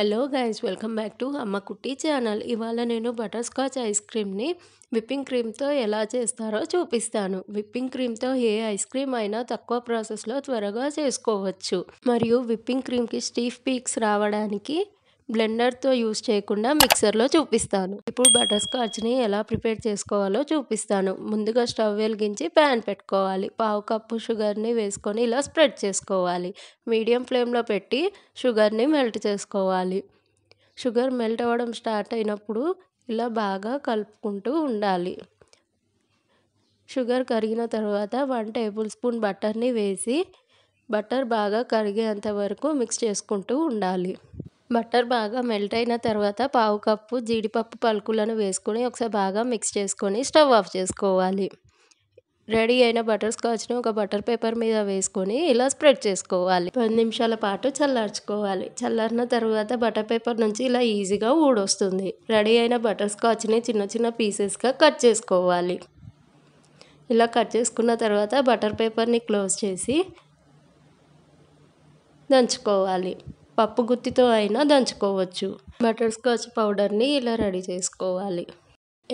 hello guys welcome back to Amma Kutti channel ఇవాళ నేను butterscotch ice క్రీమ్ని విప్పింగ్ క్రీమ్తో ఎలా చేస్తారో చూపిస్తాను విప్పింగ్ క్రీమ్తో ఏ ఐస్ క్రీమ్ అయినా తక్కువ ప్రాసెస్లో త్వరగా చేసుకోవచ్చు మరియు విప్పింగ్ క్రీమ్కి స్టీఫ్ పీక్స్ రావడానికి బ్లెండర్తో యూస్ చేయకుండా మిక్సర్లో చూపిస్తాను ఇప్పుడు బటర్ స్కాచ్ని ఎలా ప్రిపేర్ చేసుకోవాలో చూపిస్తాను ముందుగా స్టవ్ వెలిగించి ప్యాన్ పెట్టుకోవాలి పావు కప్పు షుగర్ని వేసుకొని ఇలా స్ప్రెడ్ చేసుకోవాలి మీడియం ఫ్లేమ్లో పెట్టి షుగర్ని మెల్ట్ చేసుకోవాలి షుగర్ మెల్ట్ అవ్వడం స్టార్ట్ అయినప్పుడు ఇలా బాగా కలుపుకుంటూ ఉండాలి షుగర్ కరిగిన తర్వాత వన్ టేబుల్ స్పూన్ బటర్ని వేసి బటర్ బాగా కరిగేంత వరకు మిక్స్ చేసుకుంటూ ఉండాలి బటర్ బాగా మెల్ట్ అయిన తర్వాత పావు కప్పు జీడిపప్పు పలుకులను వేసుకొని ఒకసారి బాగా మిక్స్ చేసుకొని స్టవ్ ఆఫ్ చేసుకోవాలి రెడీ అయిన బటర్ స్కాచ్ని ఒక బటర్ పేపర్ మీద వేసుకొని ఇలా స్ప్రెడ్ చేసుకోవాలి పది నిమిషాల పాటు చల్లార్చుకోవాలి చల్లారిన తర్వాత బటర్ పేపర్ నుంచి ఇలా ఈజీగా ఊడొస్తుంది రెడీ అయిన బటర్ స్కాచ్ని చిన్న చిన్న పీసెస్గా కట్ చేసుకోవాలి ఇలా కట్ చేసుకున్న తర్వాత బటర్ పేపర్ని క్లోజ్ చేసి దంచుకోవాలి పప్పు గుత్తితో అయినా దంచుకోవచ్చు బటర్ స్కాచ్ పౌడర్ని ఇలా రెడీ చేసుకోవాలి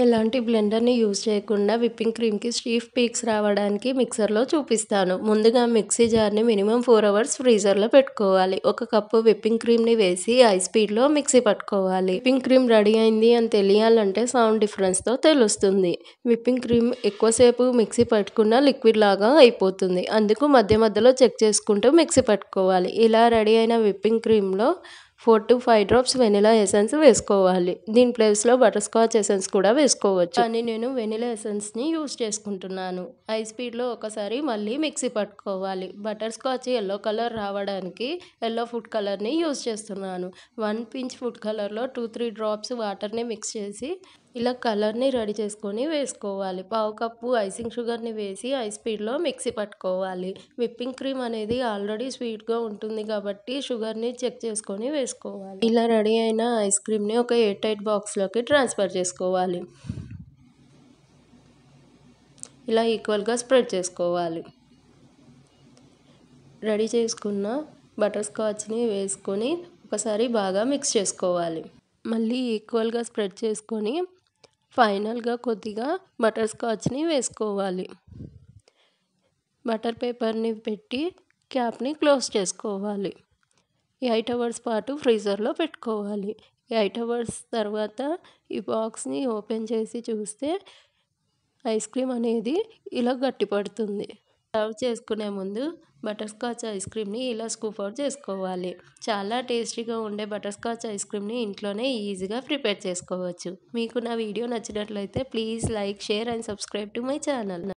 ఎలాంటి బ్లెండర్ని యూజ్ చేయకుండా విప్పింగ్ క్రీమ్కి స్టీఫ్ పీక్స్ రావడానికి మిక్సర్లో చూపిస్తాను ముందుగా మిక్సీ జార్ని మినిమం ఫోర్ అవర్స్ ఫ్రీజర్లో పెట్టుకోవాలి ఒక కప్పు విప్పింగ్ క్రీమ్ని వేసి హై స్పీడ్లో మిక్సీ పట్టుకోవాలి విప్పింగ్ క్రీమ్ రెడీ అయింది అని తెలియాలంటే సౌండ్ డిఫరెన్స్తో తెలుస్తుంది విప్పింగ్ క్రీమ్ ఎక్కువసేపు మిక్సీ పట్టుకున్న లిక్విడ్ లాగా అయిపోతుంది అందుకు మధ్య మధ్యలో చెక్ చేసుకుంటూ మిక్సీ పట్టుకోవాలి ఇలా రెడీ అయిన విప్పింగ్ క్రీమ్లో four to five drops vanilla essence వేసుకోవాలి దీని ప్లేస్లో బటర్ స్కాచ్ ఎసెన్స్ కూడా వేసుకోవచ్చు అని నేను వెనిలా ఎసెన్స్ని యూస్ చేసుకుంటున్నాను హై స్పీడ్లో ఒకసారి మళ్ళీ మిక్సీ పట్టుకోవాలి బటర్ స్కాచ్ ఎల్లో కలర్ రావడానికి ఎల్లో ఫుడ్ కలర్ని యూస్ చేస్తున్నాను వన్ పించ్ ఫుడ్ కలర్లో టూ త్రీ డ్రాప్స్ వాటర్ని మిక్స్ చేసి ఇలా కలర్ని రెడీ చేసుకొని వేసుకోవాలి పావు కప్పు ఐసింగ్ షుగర్ని వేసి హై స్పీడ్లో మిక్సీ పట్టుకోవాలి విప్పింగ్ క్రీమ్ అనేది ఆల్రెడీ స్వీట్గా ఉంటుంది కాబట్టి షుగర్ని చెక్ చేసుకొని వేసుకోవాలి ఇలా రెడీ అయిన ఐస్ క్రీమ్ని ఒక ఎయిర్ టైట్ బాక్స్లోకి ట్రాన్స్ఫర్ చేసుకోవాలి ఇలా ఈక్వల్గా స్ప్రెడ్ చేసుకోవాలి రెడీ చేసుకున్న బటర్ స్కాచ్ని వేసుకొని ఒకసారి బాగా మిక్స్ చేసుకోవాలి మళ్ళీ ఈక్వల్గా స్ప్రెడ్ చేసుకొని ఫైనల్గా కొద్దిగా బటర్ స్కాచ్ని వేసుకోవాలి బటర్ పేపర్ని పెట్టి క్యాప్ని క్లోజ్ చేసుకోవాలి ఎయిట్ అవర్స్ పాటు ఫ్రీజర్లో పెట్టుకోవాలి ఎయిట్ అవర్స్ తర్వాత ఈ బాక్స్ని ఓపెన్ చేసి చూస్తే ఐస్ క్రీమ్ అనేది ఇలా గట్టిపడుతుంది సర్వ్ చేసుకునే ముందు బటర్ స్కాచ్ ఐస్ క్రీమ్ని ఇలా స్కూప్ అవుట్ చేసుకోవాలి చాలా టేస్టీగా ఉండే బటర్ స్కాచ్ ఐస్ క్రీమ్ని ఇంట్లోనే ఈజీగా ప్రిపేర్ చేసుకోవచ్చు మీకు నా వీడియో నచ్చినట్లయితే please like share and subscribe to my channel